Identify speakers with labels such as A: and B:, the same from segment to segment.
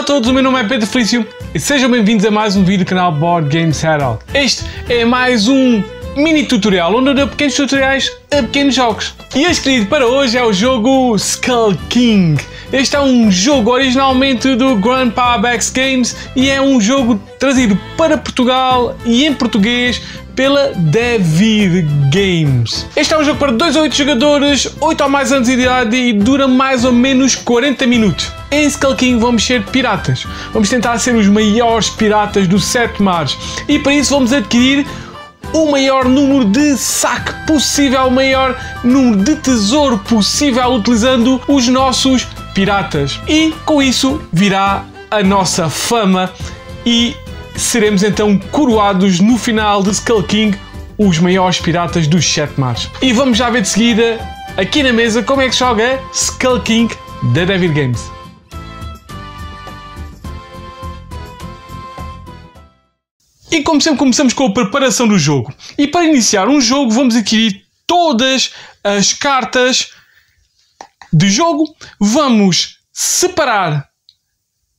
A: Olá a todos, o meu nome é Pedro Felício e sejam bem-vindos a mais um vídeo do canal Board Games Herald. Este é mais um mini tutorial onde eu dou pequenos tutoriais a pequenos jogos. E este querido para hoje é o jogo Skull King. Este é um jogo originalmente do Grandpa Backs Games e é um jogo trazido para Portugal e em português pela David Games. Este é um jogo para 2 a 8 jogadores, 8 ou mais anos de idade e dura mais ou menos 40 minutos. Em Skull King vamos ser piratas. Vamos tentar ser os maiores piratas dos sete mares e para isso vamos adquirir o maior número de saque possível, o maior número de tesouro possível utilizando os nossos piratas. E com isso virá a nossa fama e seremos então coroados no final de Skull King, os maiores piratas dos sete mares. E vamos já ver de seguida, aqui na mesa, como é que joga Skull King da David Games. E como sempre começamos com a preparação do jogo. E para iniciar um jogo vamos adquirir todas as cartas de jogo. Vamos separar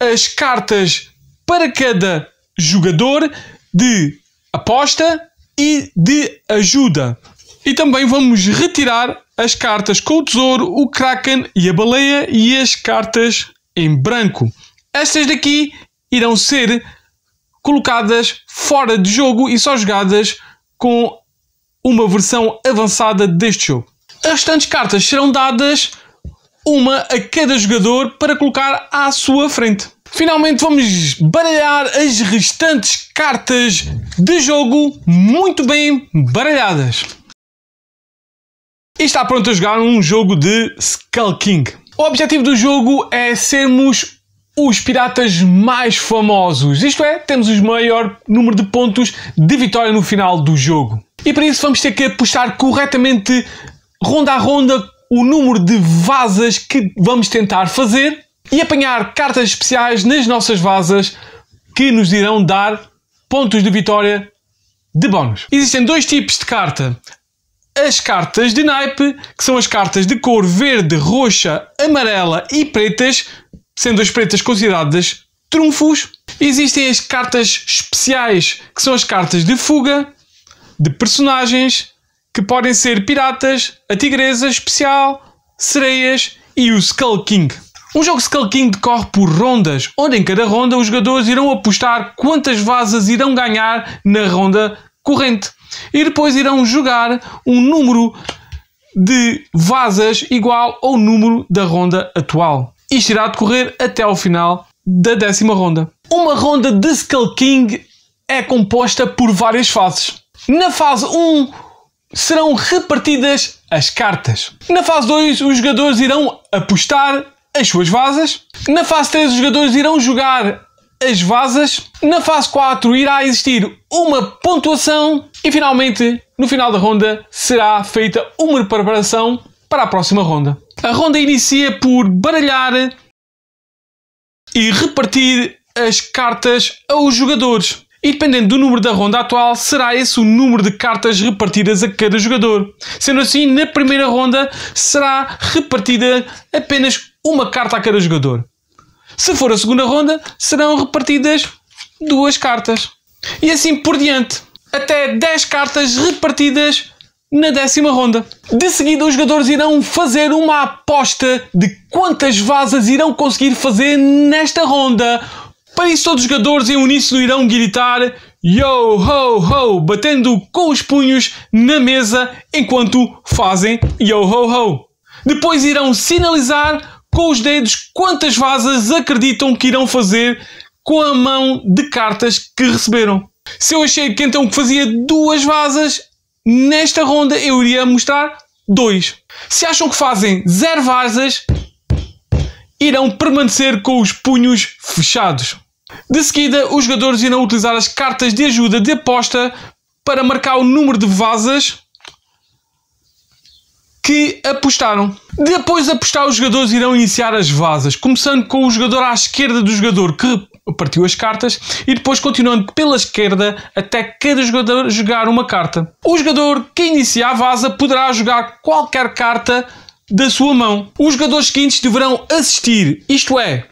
A: as cartas para cada jogador, de aposta e de ajuda. E também vamos retirar as cartas com o tesouro, o kraken e a baleia e as cartas em branco. Estas daqui irão ser colocadas fora de jogo e só jogadas com uma versão avançada deste jogo. As restantes cartas serão dadas uma a cada jogador para colocar à sua frente. Finalmente vamos baralhar as restantes cartas de jogo muito bem baralhadas. E está pronto a jogar um jogo de Skull King. O objetivo do jogo é sermos os piratas mais famosos, isto é, temos o maior número de pontos de vitória no final do jogo. E para isso vamos ter que apostar corretamente, ronda a ronda, o número de vasas que vamos tentar fazer e apanhar cartas especiais nas nossas vasas que nos irão dar pontos de vitória de bónus. Existem dois tipos de carta. As cartas de naipe, que são as cartas de cor verde, roxa, amarela e pretas, sendo as pretas consideradas trunfos. Existem as cartas especiais, que são as cartas de fuga, de personagens, que podem ser piratas, a tigresa especial, sereias e o Skull King. Um jogo Skull King decorre por rondas, onde em cada ronda os jogadores irão apostar quantas vasas irão ganhar na ronda corrente. E depois irão jogar um número de vasas igual ao número da ronda atual. Isto irá decorrer até ao final da décima ronda. Uma ronda de Skull King é composta por várias fases. Na fase 1 serão repartidas as cartas. Na fase 2 os jogadores irão apostar as suas vasas. Na fase 3, os jogadores irão jogar as vasas. Na fase 4, irá existir uma pontuação. E finalmente, no final da ronda, será feita uma preparação para a próxima ronda. A ronda inicia por baralhar e repartir as cartas aos jogadores. E dependendo do número da ronda atual, será esse o número de cartas repartidas a cada jogador. Sendo assim, na primeira ronda será repartida apenas uma carta a cada jogador. Se for a segunda ronda, serão repartidas duas cartas. E assim por diante. Até 10 cartas repartidas na décima ronda. De seguida, os jogadores irão fazer uma aposta de quantas vasas irão conseguir fazer nesta ronda. Para isso, todos os jogadores em uníssono irão gritar Yo ho ho, batendo com os punhos na mesa enquanto fazem Yo ho ho. Depois irão sinalizar com os dedos quantas vasas acreditam que irão fazer com a mão de cartas que receberam. Se eu achei que então que fazia duas vasas, nesta ronda eu iria mostrar dois. Se acham que fazem zero vasas, irão permanecer com os punhos fechados. De seguida, os jogadores irão utilizar as cartas de ajuda de aposta para marcar o número de vasas que apostaram. Depois de apostar, os jogadores irão iniciar as vasas, começando com o jogador à esquerda do jogador que partiu as cartas e depois continuando pela esquerda até cada jogador jogar uma carta. O jogador que inicia a vaza poderá jogar qualquer carta da sua mão. Os jogadores seguintes deverão assistir, isto é,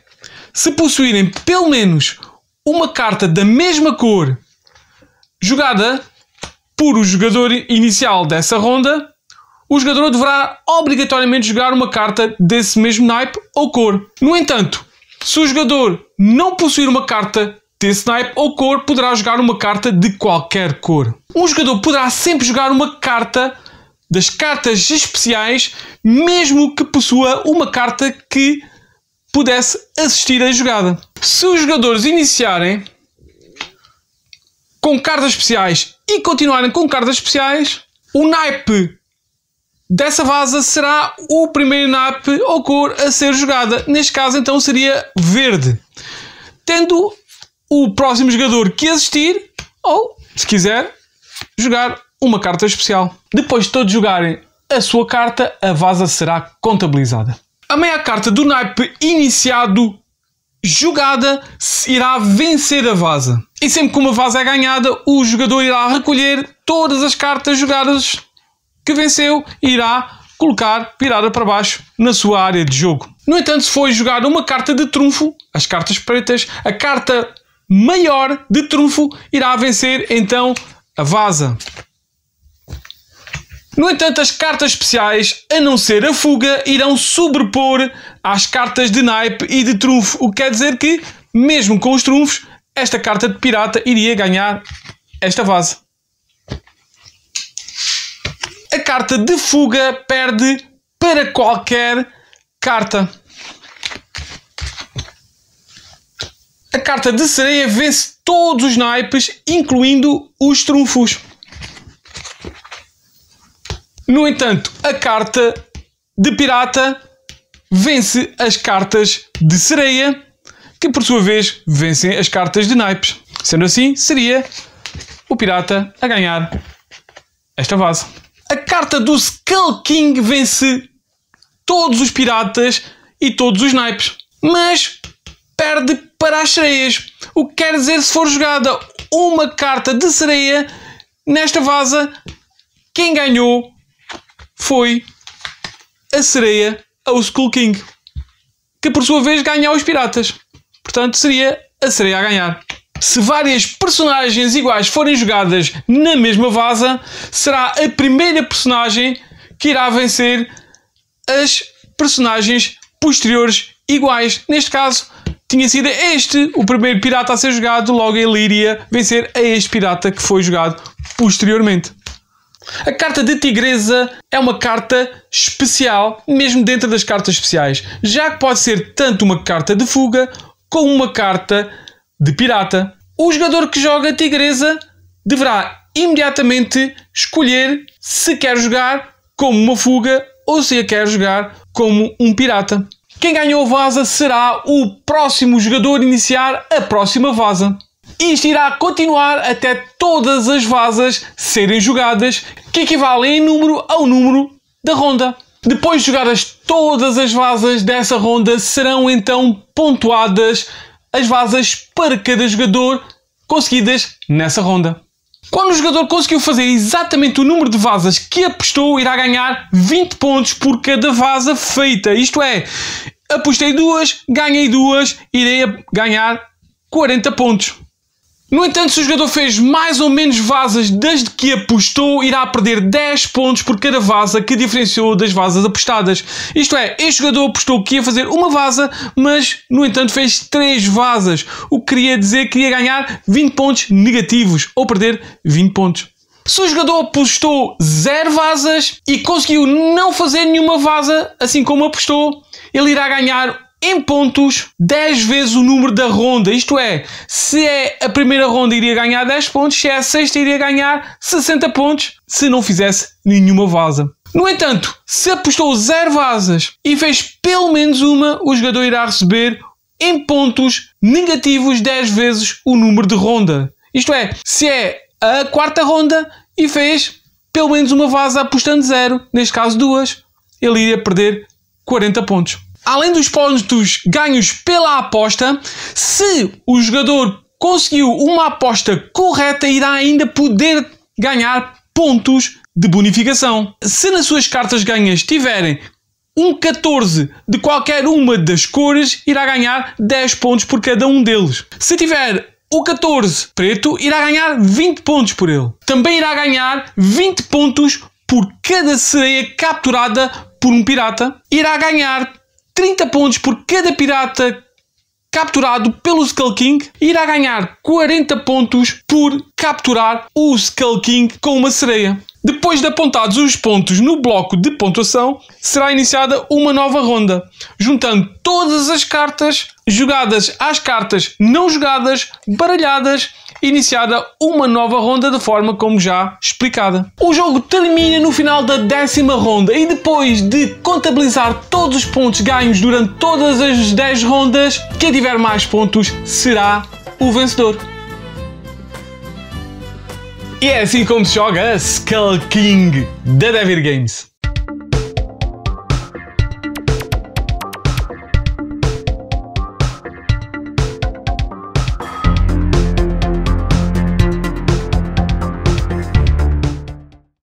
A: se possuírem pelo menos uma carta da mesma cor jogada por o jogador inicial dessa ronda, o jogador deverá obrigatoriamente jogar uma carta desse mesmo naipe ou cor. No entanto, se o jogador não possuir uma carta desse naipe ou cor, poderá jogar uma carta de qualquer cor. Um jogador poderá sempre jogar uma carta das cartas especiais, mesmo que possua uma carta que pudesse assistir à jogada. Se os jogadores iniciarem com cartas especiais e continuarem com cartas especiais, o naipe dessa vaza será o primeiro nap ou cor a ser jogada. Neste caso, então, seria verde. Tendo o próximo jogador que assistir, ou, se quiser, jogar uma carta especial. Depois de todos jogarem a sua carta, a vaza será contabilizada. A meia carta do naipe iniciado jogada irá vencer a vaza. E sempre que uma vaza é ganhada, o jogador irá recolher todas as cartas jogadas que venceu irá colocar Pirada para baixo na sua área de jogo. No entanto, se foi jogar uma carta de trunfo, as cartas pretas, a carta maior de trunfo irá vencer então a vaza. No entanto, as cartas especiais, a não ser a fuga, irão sobrepor às cartas de naipe e de trunfo, o que quer dizer que, mesmo com os trunfos, esta carta de pirata iria ganhar esta vaza a carta de fuga perde para qualquer carta. A carta de sereia vence todos os naipes, incluindo os trunfos. No entanto, a carta de pirata vence as cartas de sereia, que por sua vez vencem as cartas de naipes. Sendo assim, seria o pirata a ganhar esta vaza a carta do Skull King vence todos os piratas e todos os naipes, mas perde para as sereias. O que quer dizer se for jogada uma carta de sereia nesta vaza, quem ganhou foi a sereia ao Skull King, que por sua vez ganha aos piratas. Portanto, seria a sereia a ganhar. Se várias personagens iguais forem jogadas na mesma vaza, será a primeira personagem que irá vencer as personagens posteriores iguais. Neste caso, tinha sido este o primeiro pirata a ser jogado, logo ele iria vencer a este pirata que foi jogado posteriormente. A carta de Tigresa é uma carta especial, mesmo dentro das cartas especiais, já que pode ser tanto uma carta de fuga como uma carta de pirata. O jogador que joga Tigresa deverá imediatamente escolher se quer jogar como uma fuga ou se a quer jogar como um pirata. Quem ganhou a vaza será o próximo jogador iniciar a próxima vaza. Isto irá continuar até todas as vasas serem jogadas, que equivalem em número ao número da ronda. Depois de jogadas todas as vasas dessa ronda, serão então pontuadas as vasas para cada jogador conseguidas nessa ronda. Quando o jogador conseguiu fazer exatamente o número de vasas que apostou, irá ganhar 20 pontos por cada vaza feita. Isto é, apostei duas, ganhei duas, irei ganhar 40 pontos. No entanto, se o jogador fez mais ou menos vazas desde que apostou, irá perder 10 pontos por cada vaza que diferenciou das vazas apostadas. Isto é, este jogador apostou que ia fazer uma vaza, mas no entanto fez 3 vazas, o que queria dizer que ia ganhar 20 pontos negativos ou perder 20 pontos. Se o jogador apostou 0 vazas e conseguiu não fazer nenhuma vaza, assim como apostou, ele irá ganhar em pontos 10 vezes o número da ronda. Isto é, se é a primeira ronda iria ganhar 10 pontos, se é a sexta iria ganhar 60 pontos, se não fizesse nenhuma vaza. No entanto, se apostou 0 vazas e fez pelo menos uma, o jogador irá receber em pontos negativos 10 vezes o número de ronda. Isto é, se é a quarta ronda e fez pelo menos uma vaza apostando 0, neste caso duas, ele iria perder 40 pontos além dos pontos ganhos pela aposta, se o jogador conseguiu uma aposta correta, irá ainda poder ganhar pontos de bonificação. Se nas suas cartas ganhas tiverem um 14 de qualquer uma das cores, irá ganhar 10 pontos por cada um deles. Se tiver o 14 preto, irá ganhar 20 pontos por ele. Também irá ganhar 20 pontos por cada sereia capturada por um pirata. Irá ganhar 30 pontos por cada pirata capturado pelo Skull King, irá ganhar 40 pontos por capturar o Skull King com uma sereia. Depois de apontados os pontos no bloco de pontuação, será iniciada uma nova ronda, juntando todas as cartas jogadas às cartas não jogadas, baralhadas, iniciada uma nova ronda da forma como já explicada. O jogo termina no final da décima ronda e depois de contabilizar todos os pontos ganhos durante todas as 10 rondas, quem tiver mais pontos será o vencedor. E é assim como se joga Skull King da Devir Games.